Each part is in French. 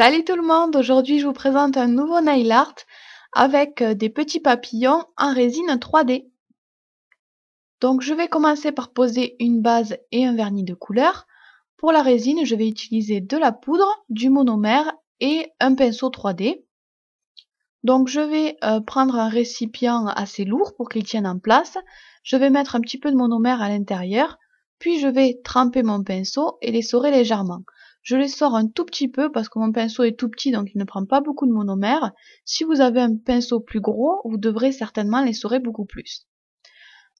Salut tout le monde, aujourd'hui je vous présente un nouveau nail art avec euh, des petits papillons en résine 3D. Donc je vais commencer par poser une base et un vernis de couleur. Pour la résine, je vais utiliser de la poudre, du monomère et un pinceau 3D. Donc je vais euh, prendre un récipient assez lourd pour qu'il tienne en place. Je vais mettre un petit peu de monomère à l'intérieur, puis je vais tremper mon pinceau et l'essorer légèrement. Je les sors un tout petit peu parce que mon pinceau est tout petit donc il ne prend pas beaucoup de monomère. Si vous avez un pinceau plus gros, vous devrez certainement les saurer beaucoup plus.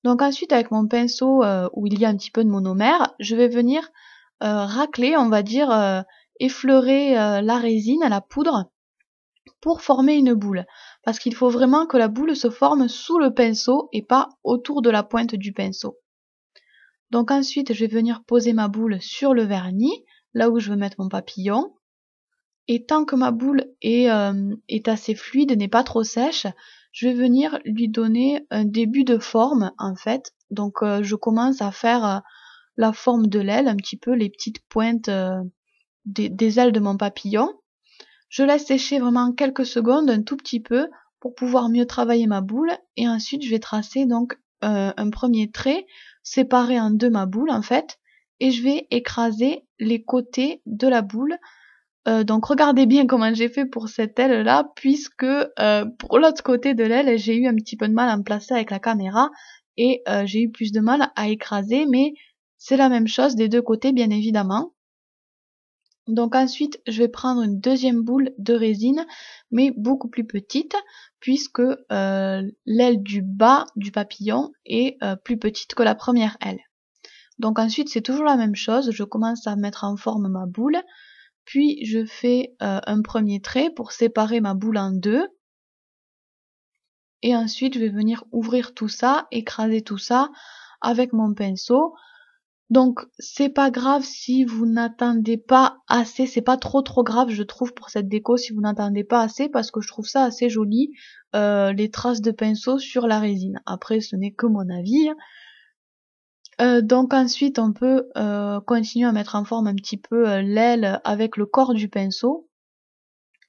Donc ensuite avec mon pinceau euh, où il y a un petit peu de monomère, je vais venir euh, racler, on va dire euh, effleurer la résine à la poudre pour former une boule. Parce qu'il faut vraiment que la boule se forme sous le pinceau et pas autour de la pointe du pinceau. Donc ensuite je vais venir poser ma boule sur le vernis là où je veux mettre mon papillon. Et tant que ma boule euh, est, assez fluide, n'est pas trop sèche, je vais venir lui donner un début de forme en fait. Donc euh, je commence à faire euh, la forme de l'aile, un petit peu les petites pointes des, ailes de mon papillon. Je laisse sécher vraiment quelques secondes, un tout petit peu, pour pouvoir mieux travailler ma boule. Et ensuite je vais tracer donc un premier trait séparé en deux ma boule en fait et je vais écraser les côtés de la boule. Euh, donc regardez bien comment j'ai fait pour cette aile là, puisque euh, pour l'autre côté de l'aile, j'ai eu un petit peu de mal à me placer avec la caméra et euh, j'ai eu plus de mal à écraser, mais c'est la même chose des deux côtés bien évidemment. Donc ensuite, je vais prendre une deuxième boule de résine, mais beaucoup plus petite, puisque l'aile du bas du papillon est plus petite que la première aile. Donc ensuite, c'est toujours la même chose. Je commence à mettre en forme ma boule. Puis je fais euh, un premier trait pour séparer ma boule en deux. Et ensuite, je vais venir ouvrir tout ça, écraser tout ça avec mon pinceau. Donc c'est pas grave si vous n'attendez pas assez, c'est pas trop trop grave je trouve pour cette déco si vous n'attendez pas assez parce que je trouve ça assez joli euh, les traces de pinceau sur la résine. Après ce n'est que mon avis. Euh, donc ensuite, on peut euh, continuer à mettre en forme un petit peu euh, l'aile avec le corps du pinceau.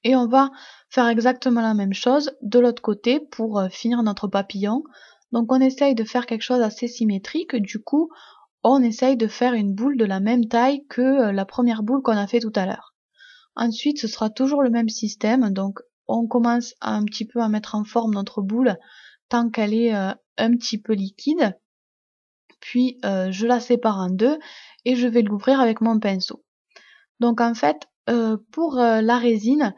Et on va faire exactement la même chose de l'autre côté pour finir notre papillon. Donc on essaye de faire quelque chose d'assez symétrique. Du coup, on essaye de faire une boule de la même taille que la première boule qu'on a fait tout à l'heure. Ensuite, ce sera toujours le même système. Donc on commence un petit peu à mettre en forme notre boule tant qu'elle est un petit peu liquide puis euh, je la sépare en deux et je vais l'ouvrir avec mon pinceau. Donc en fait, euh, pour euh, la résine,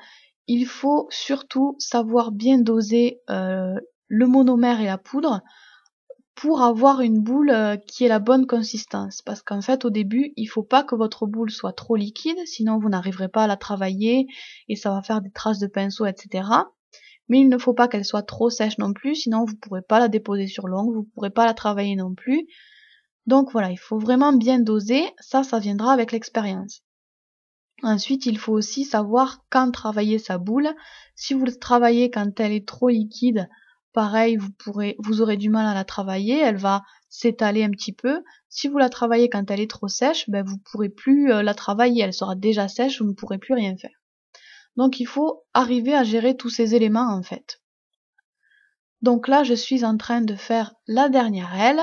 il faut surtout savoir bien doser le monomère et la poudre pour avoir une boule qui ait la bonne consistance. Parce qu'en fait, au début, il ne faut pas que votre boule soit trop liquide, sinon vous n'arriverez pas à la travailler et ça va faire des traces de pinceau, etc. Mais il ne faut pas qu'elle soit trop sèche non plus, sinon vous ne pourrez pas la déposer sur l'ongle, vous ne pourrez pas la travailler non plus. Donc voilà, il faut vraiment bien doser, ça, ça viendra avec l'expérience. Ensuite, il faut aussi savoir quand travailler sa boule. Si vous le travaillez quand elle est trop liquide, pareil, vous pourrez, vous aurez du mal à la travailler, elle va s'étaler un petit peu. Si vous la travaillez quand elle est trop sèche, ben vous pourrez plus euh, la travailler, elle sera déjà sèche, vous ne pourrez plus rien faire. Donc il faut arriver à gérer tous ces éléments en fait. Donc là, je suis en train de faire la dernière aile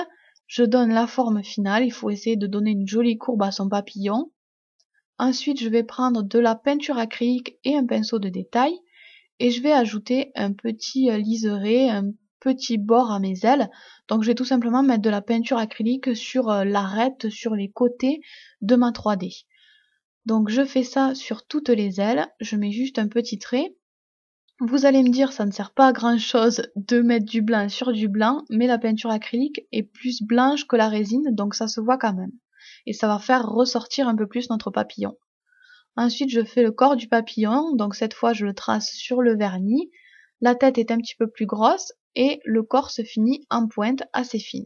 je donne la forme finale, il faut essayer de donner une jolie courbe à son papillon. Ensuite, je vais prendre de la peinture acrylique et un pinceau de détail et je vais ajouter un petit euh, liseré, un petit bord à mes ailes. Donc je vais tout simplement mettre de la peinture acrylique sur euh, l'arête, sur les côtés de ma 3D. Donc je fais ça sur toutes les ailes, je mets juste un petit trait vous allez me dire, ça ne sert pas à grand chose de mettre du blanc sur du blanc, mais la peinture acrylique est plus blanche que la résine, donc ça se voit quand même. Et ça va faire ressortir un peu plus notre papillon. Ensuite, je fais le corps du papillon, donc cette fois je le trace sur le vernis. La tête est un petit peu plus grosse et le corps se finit en pointe assez fine.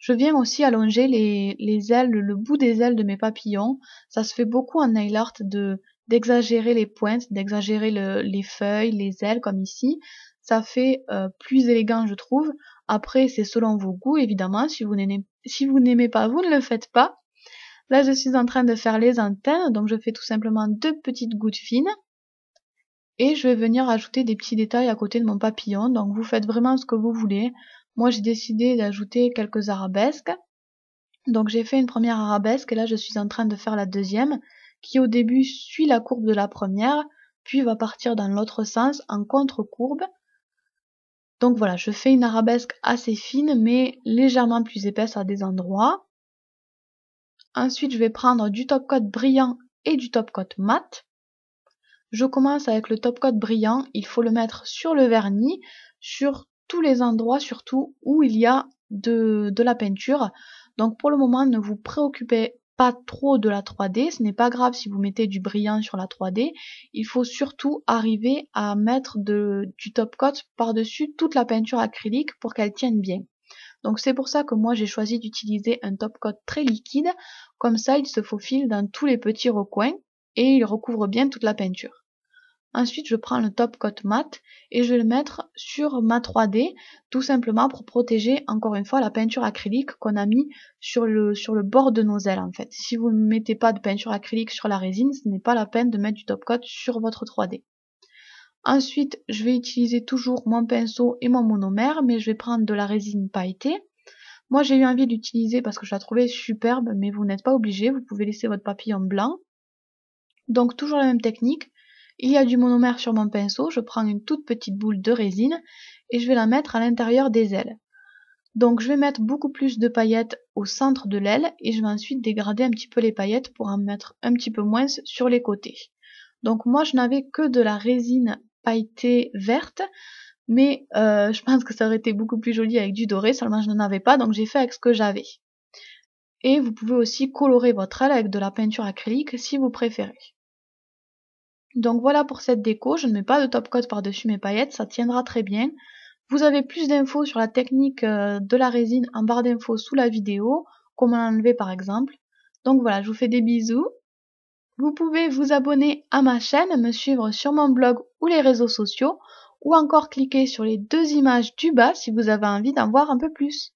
Je viens aussi allonger les, ailes, le bout des ailes de mes papillons. Ça se fait beaucoup en nail art de, d'exagérer les pointes, d'exagérer les feuilles, les ailes comme ici, ça fait euh, plus élégant je trouve. Après c'est selon vos goûts évidemment, si vous n'aimez si vous n'aimez pas vous ne le faites pas. Là je suis en train de faire les antennes, donc je fais tout simplement deux petites gouttes fines. Et je vais venir ajouter des petits détails à côté de mon papillon, donc vous faites vraiment ce que vous voulez. Moi j'ai décidé d'ajouter quelques arabesques. Donc j'ai fait une première arabesque et là je suis en train de faire la deuxième qui au début suit la courbe de la première, puis va partir dans l'autre sens en contre-courbe. Donc voilà, je fais une arabesque assez fine, mais légèrement plus épaisse à des endroits. Ensuite, je vais prendre du top coat brillant et du top coat mat. Je commence avec le top coat brillant, il faut le mettre sur le vernis, sur tous les endroits surtout où il y a de, de la peinture. Donc pour le moment, ne vous préoccupez pas trop de la 3D, ce n'est pas grave si vous mettez du brillant sur la 3D, il faut surtout arriver à mettre du top coat par-dessus toute la peinture acrylique pour qu'elle tienne bien. Donc c'est pour ça que moi j'ai choisi d'utiliser un top coat très liquide, comme ça il se faufile dans tous les petits recoins et il recouvre bien toute la peinture. Ensuite, je prends le top coat mat et je vais le mettre sur ma 3D, tout simplement pour protéger encore une fois la peinture acrylique qu'on a mis sur le, sur le bord de nos ailes en fait. Si vous ne mettez pas de peinture acrylique sur la résine, ce n'est pas la peine de mettre du top coat sur votre 3D. Ensuite, je vais utiliser toujours mon pinceau et mon monomère, mais je vais prendre de la résine pailletée. Moi, j'ai eu envie d'utiliser parce que je la trouvais superbe, mais vous n'êtes pas obligé, vous pouvez laisser votre papillon blanc. Donc, toujours la même technique, il y a du monomère sur mon pinceau, je prends une toute petite boule de résine et je vais la mettre à l'intérieur des ailes. Donc je vais mettre beaucoup plus de paillettes au centre de l'aile et je vais ensuite dégrader un petit peu les paillettes pour en mettre un petit peu moins sur les côtés. Donc moi je n'avais que de la résine pailletée verte, mais euh, je pense que ça aurait été beaucoup plus joli avec du doré, seulement je n'en avais pas, donc j'ai fait avec ce que j'avais. Et vous pouvez aussi colorer votre aile avec de la peinture acrylique si vous préférez. Donc voilà pour cette déco, je ne mets pas de top coat par-dessus mes paillettes, ça tiendra très bien. Vous avez plus d'infos sur la technique euh, de la résine en barre d'infos sous la vidéo, comment l'enlever par exemple. Donc voilà, je vous fais des bisous. Vous pouvez vous abonner à ma chaîne, me suivre sur mon blog ou les réseaux sociaux, ou encore cliquer sur les deux images du bas si vous avez envie d'en voir un peu plus.